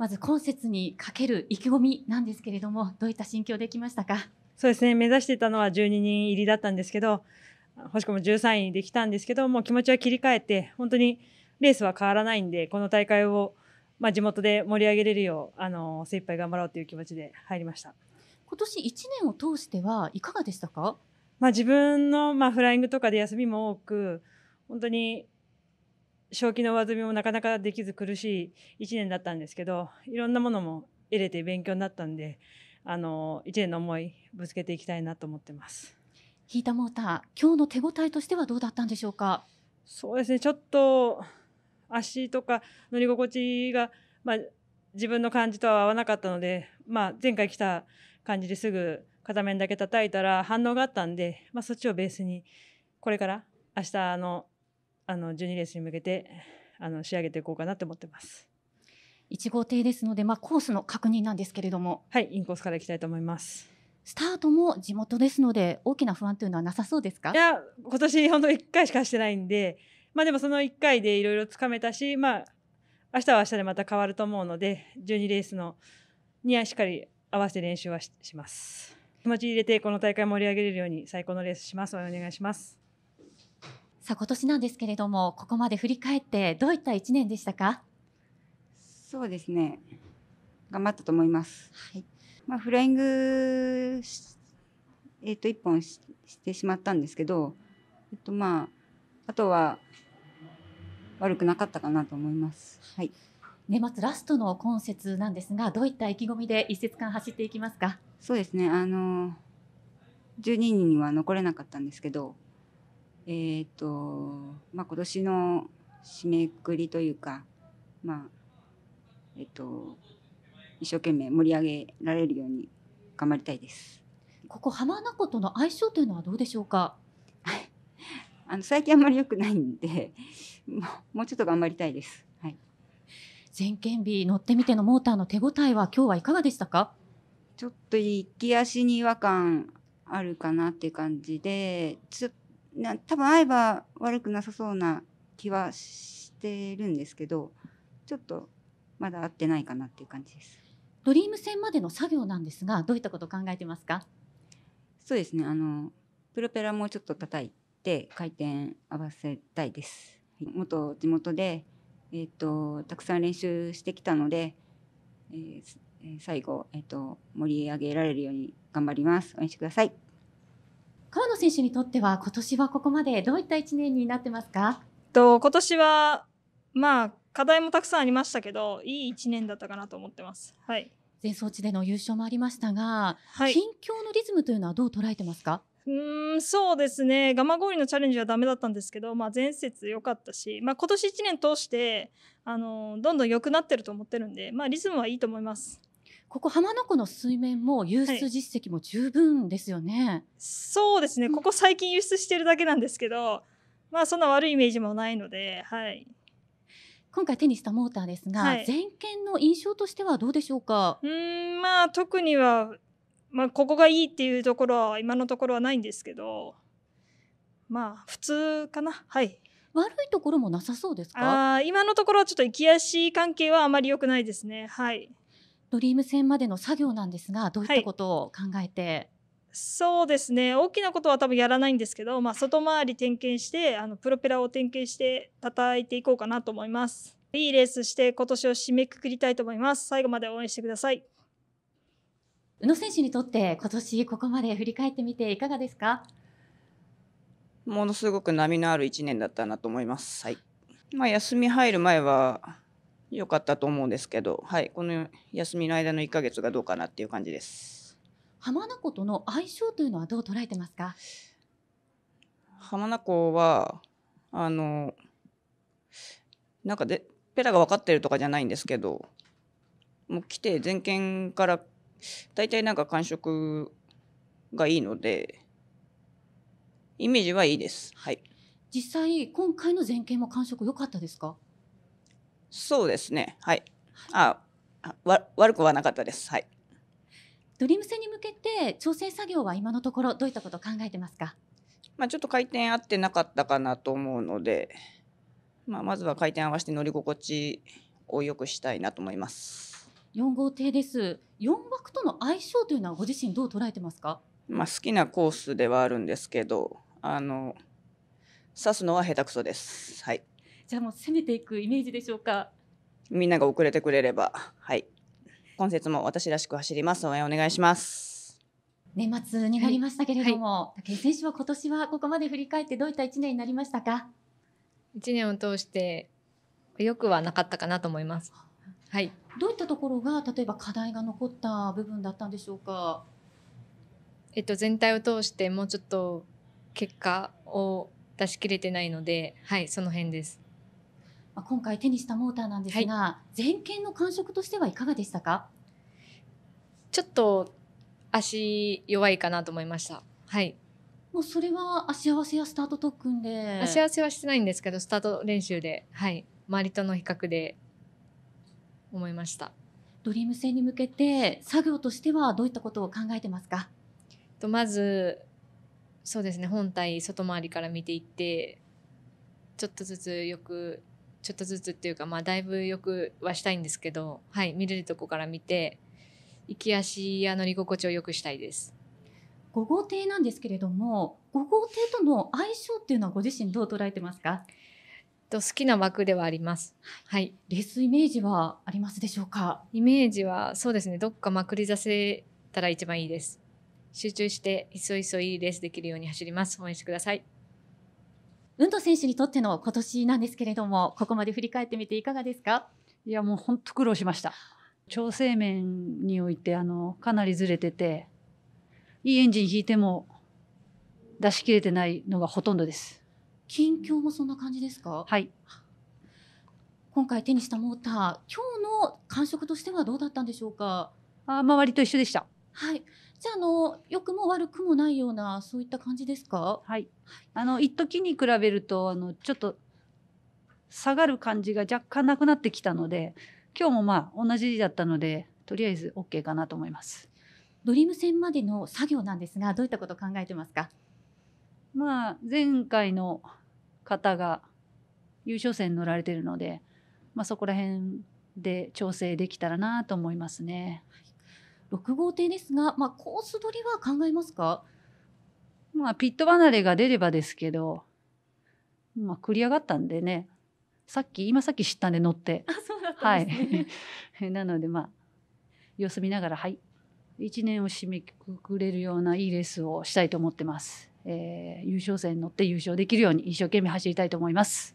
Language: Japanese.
まず今節にかける意気込みなんですけれどもどういった心境できましたかそうですね目指していたのは12人入りだったんですけど星子も13位にできたんですけどもう気持ちは切り替えて本当にレースは変わらないんでこの大会を、まあ、地元で盛り上げれるようあの精一杯頑張ろうという気持ちで入りました今年1年を通してはいかがでしたか、まあ、自分の、まあ、フライングとかで休みも多く本当に正気の上積みもなかなかできず苦しい1年だったんですけどいろんなものも得れて勉強になったんであの1年の思いぶつけていきたいなと思ってますヒータモーター今日の手応えとしてはどうだったんでしょうかそうですねちょっと足とか乗り心地が、まあ、自分の感じとは合わなかったので、まあ、前回来た感じですぐ片面だけ叩いたら反応があったんで、まあ、そっちをベースにこれから明日のあの12レースに向けてあの仕上げていこうかなと思ってます。1号艇ですので、まあ、コースの確認なんですけれども。はい、インコースからいきたいと思います。スタートも地元ですので、大きな不安というのはなさそうですかいや、今年本当1回しかしてないんで、まあでもその1回でいろいろつかめたし、まあ、明日は明日でまた変わると思うので、12レースのにはしっかり合わせて練習はします。気持ち入れて、この大会盛り上げれるように最高のレースします。お願いします。さあ今年なんですけれどもここまで振り返ってどういった1年でしたかそうですね頑張ったと思います、はいまあ、フライング、えー、と1本ししてしまったんですけど、えっとまあ、あとは悪くなかったかなと思います。はい、年末ラストの今節なんですがどういった意気込みで一節間走っていきますかそうですねあの12人には残れなかったんですけどえっ、ー、と、まあ、今年の締めくりというか、まあ、えっ、ー、と、一生懸命盛り上げられるように頑張りたいです。ここ浜名湖との相性というのはどうでしょうか。あの最近あんまり良くないんで、もうちょっと頑張りたいです。はい。全県日乗ってみてのモーターの手応えは今日はいかがでしたか。ちょっと行き足に違和感あるかなって感じで、ちょっな多分会えば悪くなさそうな気はしてるんですけどちょっとまだ会ってないかなっていう感じですドリーム戦までの作業なんですがどういったことを考えてますかそうですねあのプロペラもちょっと叩いて回転合わせたいです、元地元で、えーと、たくさん練習してきたので、えー、最後、えーと、と盛り上げられるように頑張ります応援してください川野選手にとっては今年はここまでどういった1年になってますかと今年はまあ課題もたくさんありましたけどいい1年だったかなと思ってます。はい前走地での優勝もありましたが、はい、近況のリズムというのはどう捉えてますかうんそうですね蒲郡のチャレンジはだめだったんですけど、まあ、前節良かったし、まあ、今年1年通してあのどんどん良くなってると思ってるんで、まあ、リズムはいいと思います。ここ浜名湖の水面も輸出実績も十分ですよね、はい、そうですねここ最近輸出してるだけなんですけどまあそんな悪いイメージもないのではい今回手にしたモーターですが、はい、前見の印象としてはどうでしょうかうんまあ特にはまあここがいいっていうところは今のところはないんですけどまあ普通かなはい悪いところもなさそうですかあ今のところはちょっと行き足関係はあまり良くないですねはいドリーム戦までの作業なんですがどういったことを考えて、はいそうですね大きなことは多分やらないんですけど、まあ、外回り点検してあのプロペラを点検して叩いていこうかなと思いますいいレースして今年を締めくくりたいと思います最後まで応援してください宇野選手にとって今年ここまで振り返ってみていかがですかものすごく波のある1年だったなと思います、はいまあ、休み入る前は良かったと思うんですけど、はい、この休みの間の1ヶ月がどうかなっていう感じです。浜名湖との相性というのはどう捉えてますか浜名湖はあのなんかでペラが分かってるとかじゃないんですけどもう来て全県から大体なんか感触がいいのでイメージはいいです。はい、実際今回の全県も感触良かったですかそうですね。はい。あ、わ悪くはなかったです。はい。ドリーム戦に向けて調整作業は今のところどういったことを考えてますか。まあちょっと回転合ってなかったかなと思うので、まあまずは回転合わせて乗り心地を良くしたいなと思います。4号艇です。4枠との相性というのはご自身どう捉えてますか。まあ好きなコースではあるんですけど、あの。刺すのは下手くそです。はい。じゃあもう攻めていくイメージでしょうかみんなが遅れてくれればはい今節も私らしく走ります応援お願いします年末になりましたけれども、武、は、井、いはい、選手は今年はここまで振り返ってどういった1年になりましたか1年を通してよくはなかったかなと思いますはい、どういったところが例えば課題が残った部分だったんでしょうか、えっと、全体を通してもうちょっと結果を出し切れてないので、はい、その辺です。まあ、今回手にしたモーターなんですが、はい、前傾の感触としてはいかがでしたかちょっと足弱いかなと思いました。はい。もうそれは足合わせやスタート特訓で。足合わせはしてないんですけど、スタート練習で、はい、周りとの比較で思いました。ドリーム戦に向けて作業としてはどういったことを考えてますか。とまずそうですね、本体外回りから見ていって、ちょっとずつよくちょっとずつっていうか、まあ、だいぶよくはしたいんですけど、はい、見れるとこから見て行き足や乗り心地を良くしたいです。5号艇なんですけれども5号艇との相性っていうのはご自身どう捉えてますかと好きな枠ではあります。はい、レースイメージはありますでしょうか。イメージはそうですね。どっかまくりさせたら一番いいです。集中していそいそいいレースできるように走ります。応援してください。運動選手にとっての今年なんですけれども、ここまで振り返ってみていかがですかいや、もう本当苦労しました。調整面において、あの、かなりずれてて、いいエンジン引いても出し切れてないのがほとんどです。近況もそんな感じですかはい。今回手にしたモーター、今日の感触としてはどうだったんでしょうかあ、まあ、割と一緒でした。はい。じゃあ、あの、良くも悪くもないような、そういった感じですか。はい。あの、一時に比べると、あの、ちょっと。下がる感じが若干なくなってきたので。今日もまあ、同じだったので、とりあえずオッケーかなと思います。ドリーム戦までの作業なんですが、どういったことを考えてますか。まあ、前回の方が優勝戦乗られてるので、まあ、そこら辺で調整できたらなと思いますね。はい6号艇ですが、まあ、コース取りは考えますかまあ、ピット離れが出ればですけど、まあ、繰り上がったんでね、さっき、今さっき知ったんで乗って。あ、そうだったんですね。はい。なので、まあ、様子見ながら、はい。1年を締めくくれるようないいレースをしたいと思ってます。えー、優勝戦に乗って優勝できるように一生懸命走りたいと思います。